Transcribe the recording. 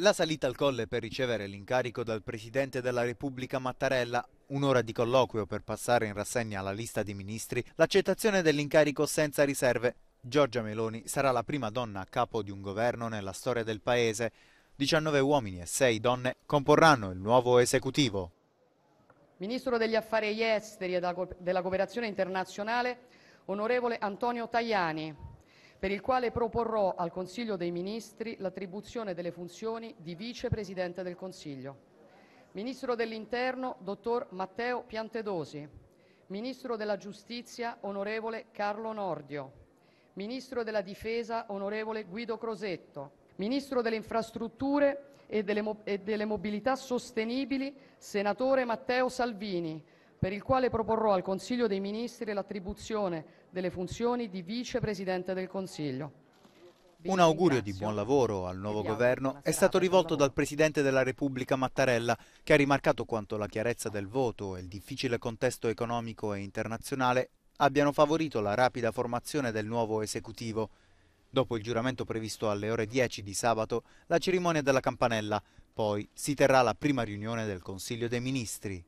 La salita al colle per ricevere l'incarico dal Presidente della Repubblica Mattarella, un'ora di colloquio per passare in rassegna la lista di ministri, l'accettazione dell'incarico senza riserve. Giorgia Meloni sarà la prima donna a capo di un governo nella storia del Paese. 19 uomini e 6 donne comporranno il nuovo esecutivo. Ministro degli Affari Esteri e della Cooperazione Internazionale, onorevole Antonio Tajani per il quale proporrò al Consiglio dei Ministri l'attribuzione delle funzioni di Vicepresidente del Consiglio. Ministro dell'Interno, dottor Matteo Piantedosi. Ministro della Giustizia, onorevole Carlo Nordio. Ministro della Difesa, onorevole Guido Crosetto. Ministro delle Infrastrutture e delle, Mobilità Sostenibili, senatore Matteo Salvini per il quale proporrò al Consiglio dei Ministri l'attribuzione delle funzioni di Vicepresidente del Consiglio. Un augurio di buon lavoro al nuovo governo è stato rivolto dal Presidente della Repubblica Mattarella, che ha rimarcato quanto la chiarezza del voto e il difficile contesto economico e internazionale abbiano favorito la rapida formazione del nuovo esecutivo. Dopo il giuramento previsto alle ore 10 di sabato, la cerimonia della campanella, poi si terrà la prima riunione del Consiglio dei Ministri.